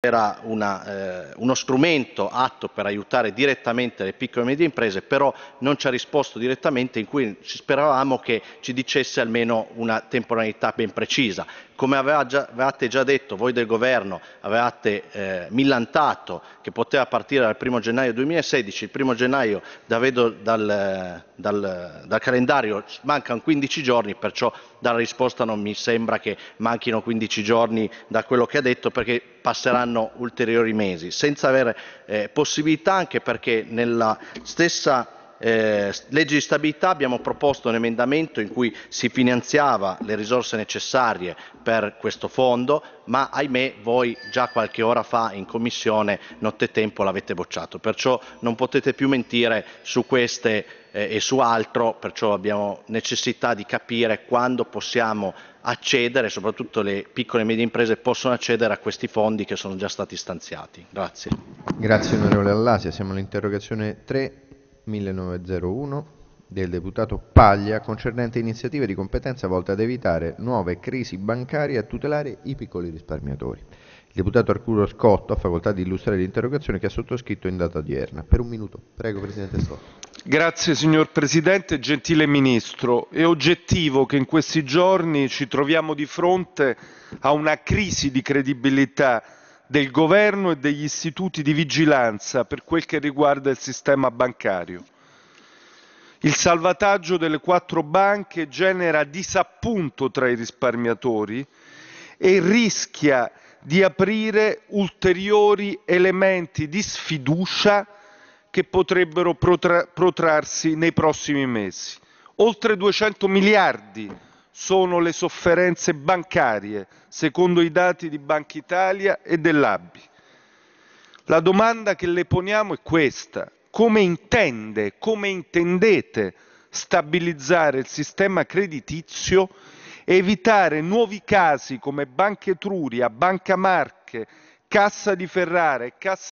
era una, eh, uno strumento atto per aiutare direttamente le piccole e medie imprese, però non ci ha risposto direttamente in cui speravamo che ci dicesse almeno una temporalità ben precisa. Come già, avevate già detto, voi del governo avevate eh, millantato che poteva partire dal 1 gennaio 2016, il 1 gennaio da vedo, dal, eh, dal, dal calendario mancano 15 giorni, perciò dalla risposta non mi sembra che manchino 15 giorni da quello che ha detto perché passeranno passeranno ulteriori mesi senza avere eh, possibilità anche perché nella stessa eh, legge di stabilità abbiamo proposto un emendamento in cui si finanziava le risorse necessarie per questo fondo, ma ahimè voi già qualche ora fa in commissione nottetempo l'avete bocciato, perciò non potete più mentire su queste eh, e su altro, perciò abbiamo necessità di capire quando possiamo accedere, soprattutto le piccole e medie imprese possono accedere a questi fondi che sono già stati stanziati. Grazie. Grazie onorevole Allasia, siamo all'interrogazione 3. 1901 del deputato Paglia concernente iniziative di competenza volte ad evitare nuove crisi bancarie e a tutelare i piccoli risparmiatori. Il deputato Arcuro Scotto ha facoltà di illustrare l'interrogazione che ha sottoscritto in data odierna. Per un minuto. Prego, Presidente Scotto. Grazie signor Presidente, gentile Ministro. È oggettivo che in questi giorni ci troviamo di fronte a una crisi di credibilità del governo e degli istituti di vigilanza per quel che riguarda il sistema bancario. Il salvataggio delle quattro banche genera disappunto tra i risparmiatori e rischia di aprire ulteriori elementi di sfiducia che potrebbero protrarsi nei prossimi mesi. Oltre 200 miliardi sono le sofferenze bancarie, secondo i dati di Banca Italia e dell'ABI. La domanda che le poniamo è questa. Come intende, come intendete stabilizzare il sistema creditizio e evitare nuovi casi come Banca Etruria, Banca Marche, Cassa di Ferrara e Cassa